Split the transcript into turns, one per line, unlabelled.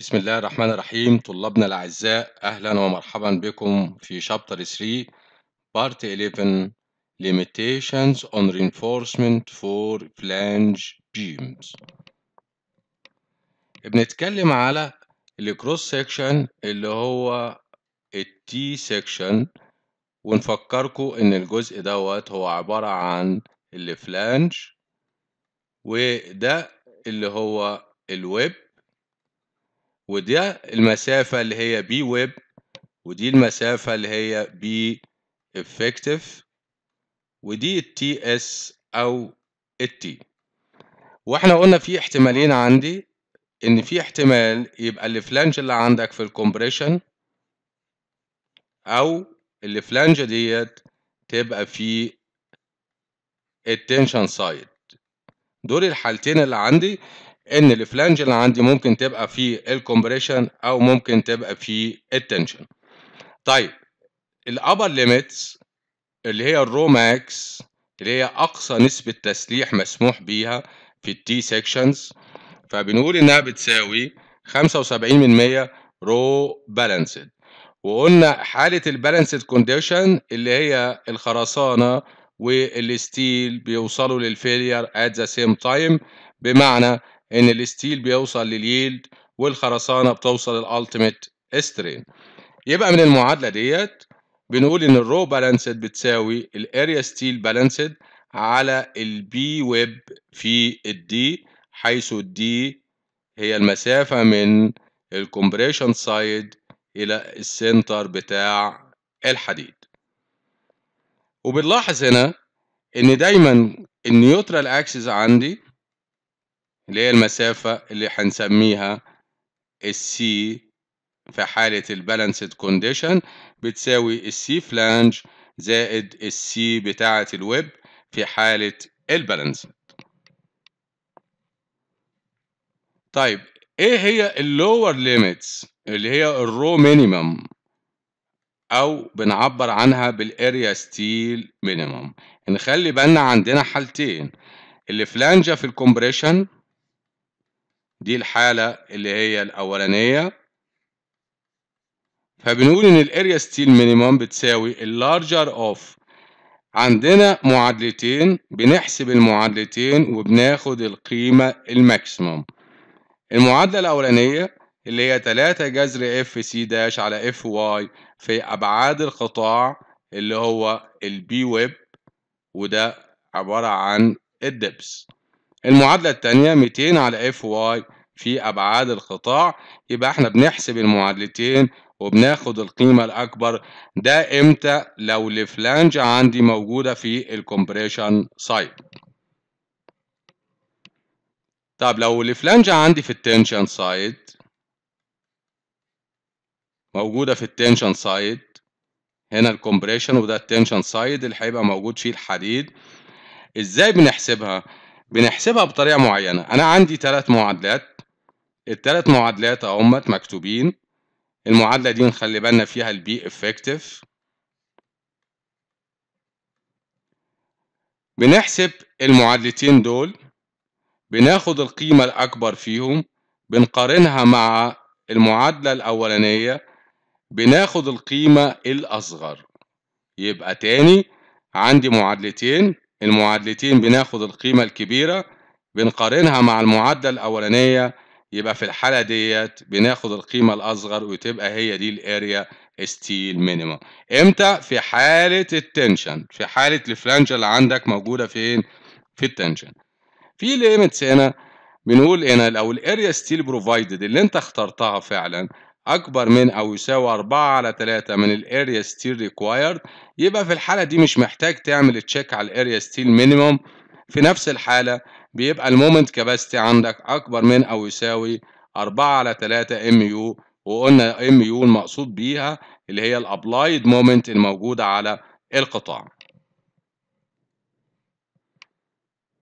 بسم الله الرحمن الرحيم طلابنا الأعزاء أهلا ومرحبا بكم في شابتر 3 بارت 11 Limitations on Reinforcement for Flange Beams بنتكلم على الكروس سيكشن اللي هو التي سيكشن ونفكركم إن الجزء دوت هو عبارة عن الفلانج وده اللي هو الويب ودي المسافة اللي هي بي ويب ودي المسافة اللي هي بي effective ودي التي اس او التي واحنا قلنا في احتمالين عندي ان في احتمال يبقى الفلانج اللي عندك في الكمبريشن او الفلانج ديت تبقى في التنشن سايد دول الحالتين اللي عندي ان الفلانج اللي عندي ممكن تبقى في الكومبريشن او ممكن تبقى في التنشن طيب الابر ليميتس اللي هي الرو ماكس اللي هي اقصى نسبه تسليح مسموح بيها في التي سيكشنز فبنقول انها بتساوي 75% رو بالانسد وقلنا حاله البالانسد كونديشن اللي هي الخرسانه والستيل بيوصلوا للفيلير ات ذا سيم تايم بمعنى ان الستيل بيوصل لليلد والخرسانه بتوصل للالتيميت سترين يبقى من المعادله ديت بنقول ان الرو بالانسد بتساوي الاريا ستيل بالانسد على البي ويب في الدي حيث الدي هي المسافه من الكومبريشن سايد الى السنتر بتاع الحديد وبنلاحظ هنا ان دايما النيوترال اكسس عندي اللي هي المسافة اللي هنسميها السي في حالة البالانسد كونديشن بتساوي السي فلانج زائد السي بتاعة الويب في حالة البالانسد طيب ايه هي اللور ليميتس اللي هي الرو مينيمم او بنعبر عنها بالاريا ستيل مينيمم نخلي بالنا عندنا حالتين اللي فلانجة في الكمبريشن دي الحالة اللي هي الأولانية فبنقول إن الأريا ستيل مينيمم بتساوي اللارجر أوف عندنا معادلتين بنحسب المعادلتين وبناخد القيمة الماكسيموم المعادلة الأولانية اللي هي 3 جذر اف سي داش على اف واي في أبعاد القطاع اللي هو البي ويب وده عبارة عن الدبس المعادلة التانية 200 على اف واي في أبعاد القطاع يبقى احنا بنحسب المعادلتين وبناخد القيمة الأكبر ده إمتى لو الفلانج عندي موجودة في الكمبريشن سايت طب لو الفلانج عندي في التنشن سايت موجودة في التنشن سايت هنا الكمبريشن وده التنشن سايت اللي هيبقى موجود فيه الحديد ازاي بنحسبها؟ بنحسبها بطريقه معينه انا عندي ثلاث معادلات الثلاث معادلات اهمت مكتوبين المعادله دي نخلي بالنا فيها البي افكتيف بنحسب المعادلتين دول بناخد القيمه الاكبر فيهم بنقارنها مع المعادله الاولانيه بناخد القيمه الاصغر يبقى تاني عندي معادلتين المعادلتين بناخد القيمة الكبيرة بنقارنها مع المعادلة الأولانية يبقى في الحالة ديت بناخد القيمة الأصغر وتبقى هي دي الأريا ستيل مينيمم امتى في حالة التنشن في حالة الفلانجة اللي عندك موجودة فين في التنشن في ليميتس هنا بنقول هنا لو الاريا ستيل بروفايدد اللي انت اخترتها فعلا أكبر من أو يساوي 4 على 3 من الاريا ستيل required يبقى في الحالة دي مش محتاج تعمل تشيك على الاريا ستيل مينيموم في نفس الحالة بيبقى المومنت كاباستي عندك أكبر من أو يساوي 4 على 3 ام يو وقلنا ام يو المقصود بيها اللي هي الابلايد مومنت الموجودة على القطاع